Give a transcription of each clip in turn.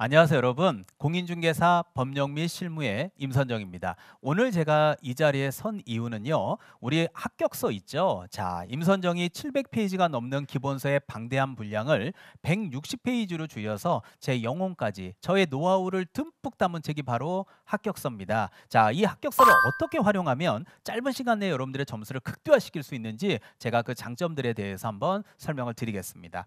안녕하세요 여러분 공인중개사 법령 및 실무의 임선정입니다 오늘 제가 이 자리에 선 이유는요 우리 합격서 있죠 자 임선정이 700페이지가 넘는 기본서의 방대한 분량을 160페이지로 줄여서 제 영혼까지 저의 노하우를 듬뿍 담은 책이 바로 합격서입니다 자이 합격서를 어떻게 활용하면 짧은 시간 내에 여러분들의 점수를 극대화시킬 수 있는지 제가 그 장점들에 대해서 한번 설명을 드리겠습니다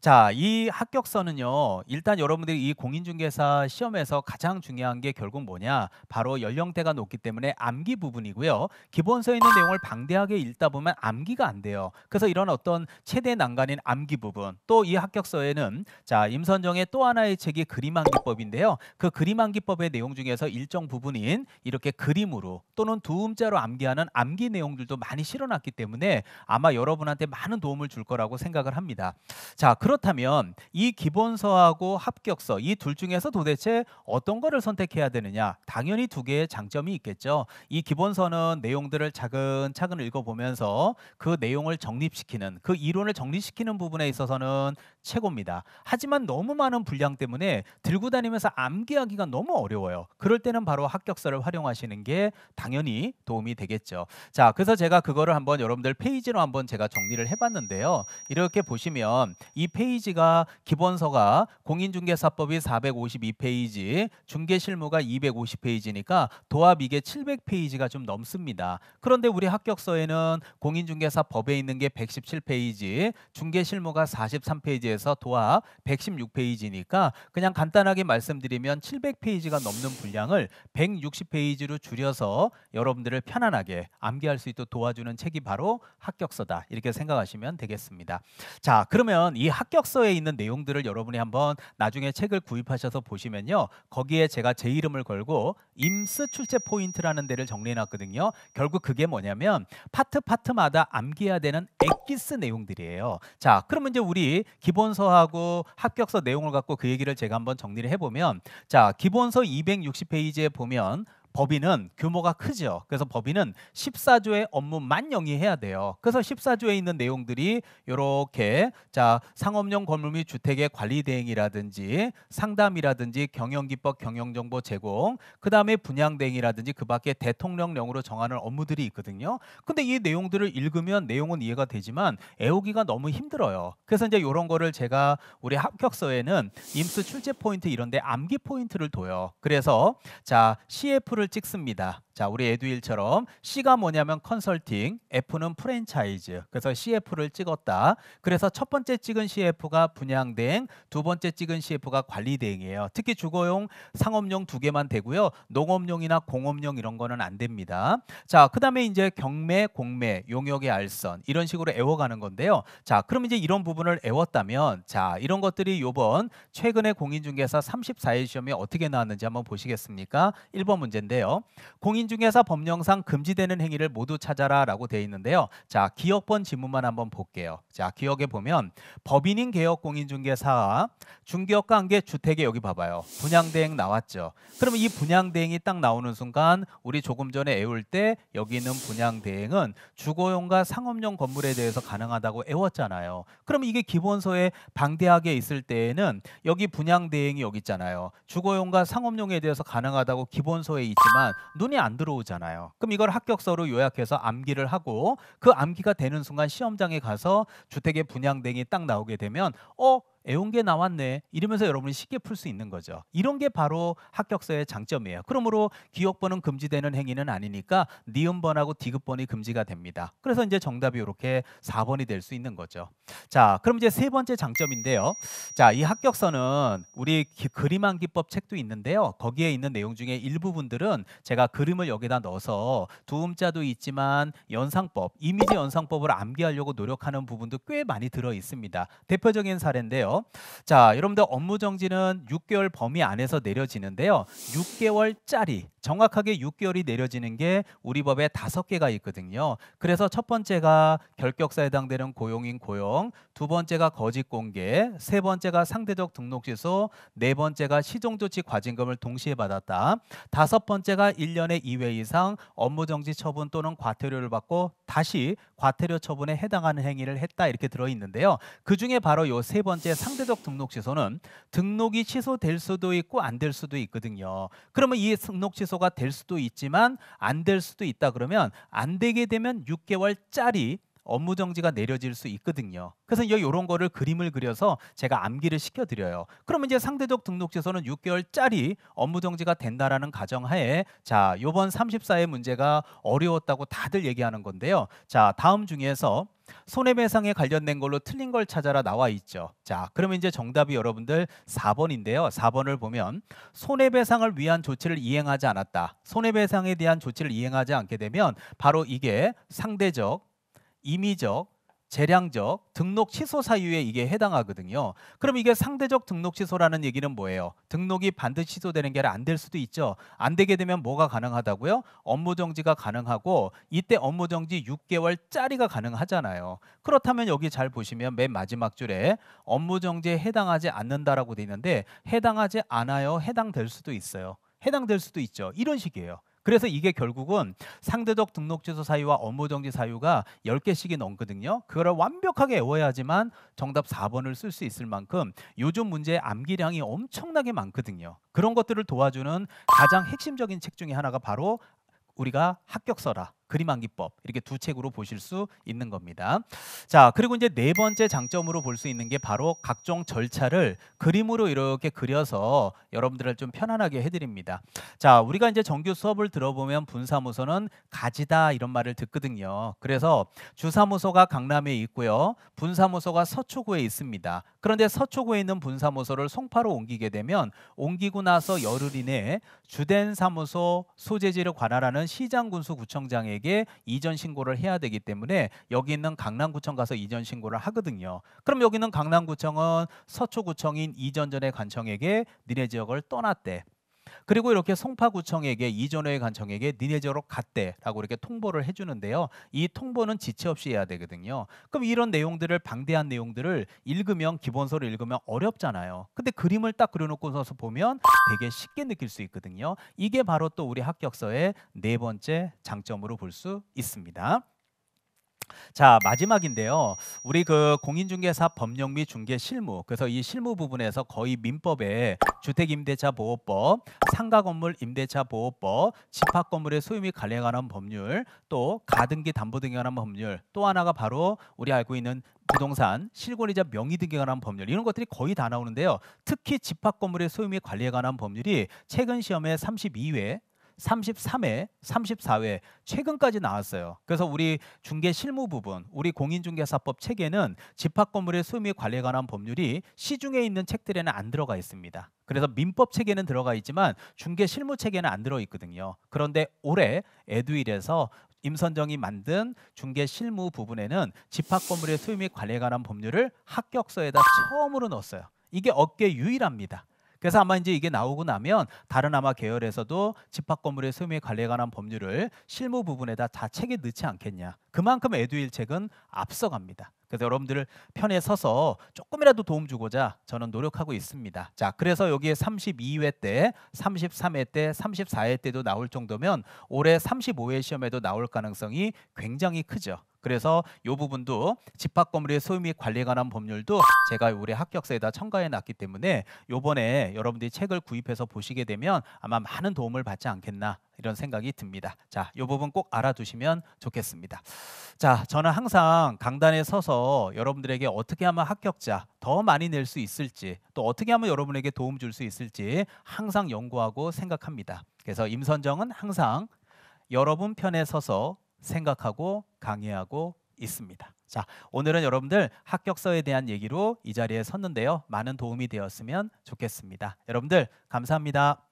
자이 합격서는요 일단 여러분들이 이공 공인중개사 시험에서 가장 중요한 게 결국 뭐냐? 바로 연령대가 높기 때문에 암기 부분이고요. 기본서에 있는 내용을 방대하게 읽다 보면 암기가 안 돼요. 그래서 이런 어떤 최대 난관인 암기 부분 또 이 합격서에는 자 임선정의 또 하나의 책이 그림암기법인데요. 그 그림암기법의 내용 중에서 일정 부분인 이렇게 그림으로 또는 두음자로 암기하는 암기 내용들도 많이 실어놨기 때문에 아마 여러분한테 많은 도움을 줄 거라고 생각을 합니다. 자 그렇다면 이 기본서하고 합격서 이둘 중에서 도대체 어떤 거를 선택해야 되느냐 당연히 두 개의 장점이 있겠죠 이 기본서는 내용들을 차근차근 읽어보면서 그 내용을 정립시키는 그 이론을 정립시키는 부분에 있어서는 최고입니다 하지만 너무 많은 분량 때문에 들고 다니면서 암기하기가 너무 어려워요 그럴 때는 바로 합격서를 활용하시는 게 당연히 도움이 되겠죠 자 그래서 제가 그거를 한번 여러분들 페이지로 한번 제가 정리를 해봤는데요 이렇게 보시면 이 페이지가 기본서가 공인중개사법이 452페이지, 중개 실무가 250페이지니까 도합 이게 700페이지가 좀 넘습니다. 그런데 우리 합격서에는 공인중개사 법에 있는 게 117페이지, 중개 실무가 43페이지에서 도합 116페이지니까 그냥 간단하게 말씀드리면 700페이지가 넘는 분량을 160페이지로 줄여서 여러분들을 편안하게 암기할 수 있도록 도와주는 책이 바로 합격서다. 이렇게 생각하시면 되겠습니다. 자, 그러면 이 합격서에 있는 내용들을 여러분이 한번 나중에 책을 구입 구입하셔서 보시면요. 거기에 제가 제 이름을 걸고 임스 출제 포인트라는 데를 정리해놨거든요. 결국 그게 뭐냐면 파트 파트마다 암기해야 되는 액기스 내용들이에요. 자, 그러면 이제 우리 기본서하고 합격서 내용을 갖고 그 얘기를 제가 한번 정리를 해보면 자, 기본서 260페이지에 보면 법인은 규모가 크죠. 그래서 법인은 14조의 업무만 영위해야 돼요. 그래서 14조에 있는 내용들이 이렇게 자 상업용 건물 및 주택의 관리 대행이라든지 상담이라든지 경영기법 경영정보 제공 그 다음에 분양 대행이라든지 그 밖에 대통령령으로 정하는 업무들이 있거든요. 근데 이 내용들을 읽으면 내용은 이해가 되지만 애우기가 너무 힘들어요. 그래서 이제 이런 거를 제가 우리 합격서에는 임수 출제 포인트 이런데 암기 포인트를 둬요. 그래서 자 CF를 F를 찍습니다. 자, 우리 에듀일처럼 C가 뭐냐면 컨설팅, F는 프랜차이즈. 그래서 CF를 찍었다. 그래서 첫 번째 찍은 CF가 분양 대행, 두 번째 찍은 CF가 관리 대행이에요. 특히 주거용, 상업용 두 개만 되고요. 농업용이나 공업용 이런 거는 안 됩니다. 자, 그다음에 이제 경매, 공매, 용역의 알선 이런 식으로 애워가는 건데요. 자, 그럼 이제 이런 부분을 애웠다면 자, 이런 것들이 요번 최근에 공인중개사 34일 시험에 어떻게 나왔는지 한번 보시겠습니까? 1번 문제인데 있는데요. 공인중개사 법령상 금지되는 행위를 모두 찾아라라고 되어 있는데요. 자, 기억번 지문만 한번 볼게요. 자, 기억에 보면 법인인 개혁 공인중개사 와 중개업과 한계 주택에 여기 봐봐요. 분양대행 나왔죠. 그러면 이 분양대행이 딱 나오는 순간 우리 조금 전에 애울 때 여기 있는 분양대행은 주거용과 상업용 건물에 대해서 가능하다고 애웠잖아요. 그럼 이게 기본서에 방대하게 있을 때에는 여기 분양대행이 여기 있잖아요. 주거용과 상업용에 대해서 가능하다고 기본서에 있지 있지만 눈이 안 들어오잖아요. 그럼 이걸 합격서로 요약해서 암기를 하고 그 암기가 되는 순간 시험장에 가서 주택의 분양등이 딱 나오게 되면 어 애온게 나왔네 이러면서 여러분이 쉽게 풀 수 있는 거죠. 이런 게 바로 합격서의 장점이에요. 그러므로 기억번은 금지되는 행위는 아니니까 니은번하고 디귿번이 금지가 됩니다. 그래서 이제 정답이 이렇게 4번이 될 수 있는 거죠. 자, 그럼 이제 세 번째 장점인데요. 자, 이 합격서는 우리 그림한 기법 책도 있는데요. 거기에 있는 내용 중에 일부분들은 제가 그림을 여기다 넣어서 두음자도 있지만 연상법, 이미지 연상법을 암기하려고 노력하는 부분도 꽤 많이 들어 있습니다. 대표적인 사례인데요. 자, 여러분들 업무 정지는 6개월 범위 안에서 내려지는데요. 6개월짜리 정확하게 6개월이 내려지는 게 우리 법에 다섯 개가 있거든요. 그래서 첫 번째가 결격사에 해당되는 고용인 고용, 두 번째가 거짓 공개, 세 번째가 상대적 등록 취소, 네 번째가 시정 조치 과징금을 동시에 받았다. 다섯 번째가 1년에 2회 이상 업무 정지 처분 또는 과태료를 받고 다시 과태료 처분에 해당하는 행위를 했다 이렇게 들어 있는데요. 그중에 바로 요 세 번째 상대적 등록 취소는 등록이 취소될 수도 있고 안 될 수도 있거든요. 그러면 이 등록 취소가 될 수도 있지만 안 될 수도 있다 그러면 안 되게 되면 6개월짜리 업무 정지가 내려질 수 있거든요. 그래서 이제 이런 거를 그림을 그려서 제가 암기를 시켜드려요. 그러면 이제 상대적 등록제서는 6개월짜리 업무 정지가 된다라는 가정하에 자 이번 34의 문제가 어려웠다고 다들 얘기하는 건데요. 자 다음 중에서 손해배상에 관련된 걸로 틀린 걸 찾아라 나와 있죠. 자, 그러면 이제 정답이 여러분들 4번인데요. 4번을 보면 손해배상을 위한 조치를 이행하지 않았다. 손해배상에 대한 조치를 이행하지 않게 되면 바로 이게 상대적 임의적, 재량적 등록 취소 사유에 이게 해당하거든요. 그럼 이게 상대적 등록 취소라는 얘기는 뭐예요? 등록이 반드시 취소되는 게 아니라 안 될 수도 있죠. 안 되게 되면 뭐가 가능하다고요? 업무 정지가 가능하고 이때 업무 정지 6개월짜리가 가능하잖아요. 그렇다면 여기 잘 보시면 맨 마지막 줄에 업무 정지에 해당하지 않는다라고 돼 있는데 해당하지 않아요. 해당될 수도 있어요. 해당될 수도 있죠. 이런 식이에요. 그래서 이게 결국은 상대적 등록 취소 사유와 업무 정지 사유가 10개씩이 넘거든요. 그거를 완벽하게 외워야지만 정답 4번을 쓸 수 있을 만큼 요즘 문제의 암기량이 엄청나게 많거든요. 그런 것들을 도와주는 가장 핵심적인 책 중에 하나가 바로 우리가 합격서라 그림한 기법 이렇게 두 책으로 보실 수 있는 겁니다. 자 그리고 이제 네 번째 장점으로 볼 수 있는 게 바로 각종 절차를 그림으로 이렇게 그려서 여러분들을 좀 편안하게 해드립니다. 자 우리가 이제 정규 수업을 들어보면 분사무소는 가지다 이런 말을 듣거든요. 그래서 주사무소가 강남에 있고요, 분사무소가 서초구에 있습니다. 그런데 서초구에 있는 분사무소를 송파로 옮기게 되면 옮기고 나서 열흘 이내에 주된 사무소 소재지를 관할하는 시장군수구청장에게 사람에게 이전 신고를 해야 되기 때문에 여기 있는 강남구청 가서 이전 신고를 하거든요. 그럼 여기는 강남구청은 서초구청인 이전전의 관청에게 니네 지역을 떠났대. 그리고 이렇게 송파구청에게 이전의 간청에게 니네저로 갔대라고 이렇게 통보를 해주는데요. 이 통보는 지체 없이 해야 되거든요. 그럼 이런 내용들을 방대한 내용들을 읽으면 기본서를 읽으면 어렵잖아요. 근데 그림을 딱 그려놓고서 보면 되게 쉽게 느낄 수 있거든요. 이게 바로 또 우리 합격서의 네 번째 장점으로 볼 수 있습니다. 자 마지막인데요. 우리 그 공인중개사 법령 및 중개 실무 그래서 이 실무 부분에서 거의 민법에 주택임대차보호법, 상가건물 임대차보호법, 집합건물의 소유 및 관리에 관한 법률, 또 가등기 담보 등에 관한 법률, 또 하나가 바로 우리 알고 있는 부동산, 실권이자 명의 등에 관한 법률 이런 것들이 거의 다 나오는데요. 특히 집합건물의 소유 및 관리에 관한 법률이 최근 시험에 32회 33회, 34회 최근까지 나왔어요. 그래서 우리 중개 실무 부분, 우리 공인중개사법 체계는 집합 건물의 소유 및 관리에 관한 법률이 시중에 있는 책들에는 안 들어가 있습니다. 그래서 민법 체계는 들어가 있지만 중개 실무 체계는 안 들어 있거든요. 그런데 올해 에듀일에서 임선정이 만든 중개 실무 부분에는 집합 건물의 소유 및 관리에 관한 법률을 합격서에다 처음으로 넣었어요. 이게 업계 유일합니다. 그래서 아마 이제 이게 나오고 나면 다른 아마 계열에서도 집합 건물의 소유에 관리에 관한 법률을 실무 부분에다 다 책에 넣지 않겠냐. 그만큼 에듀일 책은 앞서갑니다. 그래서 여러분들 편에 서서 조금이라도 도움 주고자 저는 노력하고 있습니다. 자, 그래서 여기에 32회 때, 33회 때, 34회 때도 나올 정도면 올해 35회 시험에도 나올 가능성이 굉장히 크죠. 그래서 이 부분도 집합건물의 소유 및 관리에 관한 법률도 제가 올해 합격서에다 첨가해 놨기 때문에 이번에 여러분들이 책을 구입해서 보시게 되면 아마 많은 도움을 받지 않겠나 이런 생각이 듭니다. 자, 이 부분 꼭 알아두시면 좋겠습니다. 자, 저는 항상 강단에 서서 여러분들에게 어떻게 하면 합격자 더 많이 낼 수 있을지 또 어떻게 하면 여러분에게 도움 줄 수 있을지 항상 연구하고 생각합니다. 그래서 임선정은 항상 여러분 편에 서서 생각하고 강의하고 있습니다. 자, 오늘은 여러분들 합격서에 대한 얘기로 이 자리에 섰는데요. 많은 도움이 되었으면 좋겠습니다. 여러분들 감사합니다.